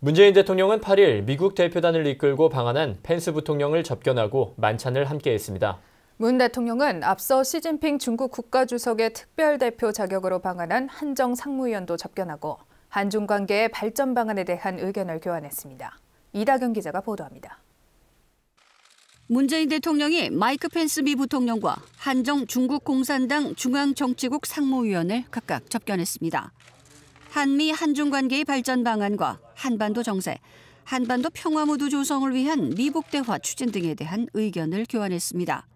문재인 대통령은 8일 미국 대표단을 이끌고 방한한 펜스 부통령을 접견하고 만찬을 함께했습니다. 문 대통령은 앞서 시진핑 중국 국가주석의 특별대표 자격으로 방한한 한정 상무위원도 접견하고 한중 관계의 발전 방안에 대한 의견을 교환했습니다. 이다경 기자가 보도합니다. 문재인 대통령이 마이크 펜스 미 부통령과 한정 중국 공산당 중앙정치국 상무위원을 각각 접견했습니다. 한미 한중 관계의 발전 방안과 한반도 정세, 한반도 평화 무드 조성을 위한 미북 대화 추진 등에 대한 의견을 교환했습니다.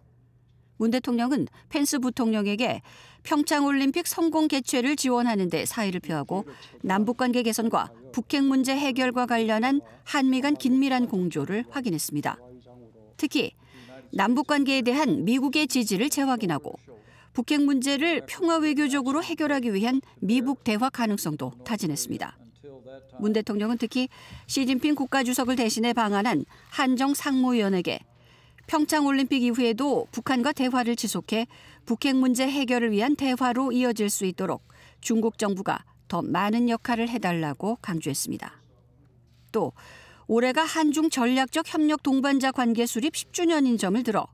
문 대통령은 펜스 부통령에게 평창올림픽 성공 개최를 지원하는 데 사의를 표하고 남북관계 개선과 북핵 문제 해결과 관련한 한미 간 긴밀한 공조를 확인했습니다. 특히 남북관계에 대한 미국의 지지를 재확인하고 북핵 문제를 평화 외교적으로 해결하기 위한 미북 대화 가능성도 타진했습니다. 문 대통령은 특히 시진핑 국가주석을 대신해 방한한 한정 상무위원에게 평창올림픽 이후에도 북한과 대화를 지속해 북핵 문제 해결을 위한 대화로 이어질 수 있도록 중국 정부가 더 많은 역할을 해달라고 강조했습니다. 또 올해가 한중 전략적 협력 동반자 관계 수립 10주년인 점을 들어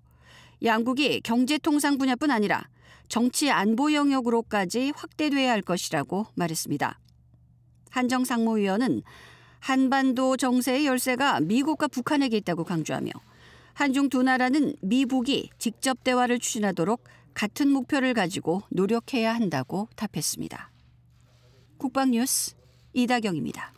양국이 경제통상 분야뿐 아니라 정치 안보 영역으로까지 확대돼야 할 것이라고 말했습니다. 한정 상무위원은 한반도 정세의 열쇠가 미국과 북한에게 있다고 강조하며 한중 두 나라는 미북이 직접 대화를 추진하도록 같은 목표를 가지고 노력해야 한다고 답했습니다. 국방뉴스 이다경입니다.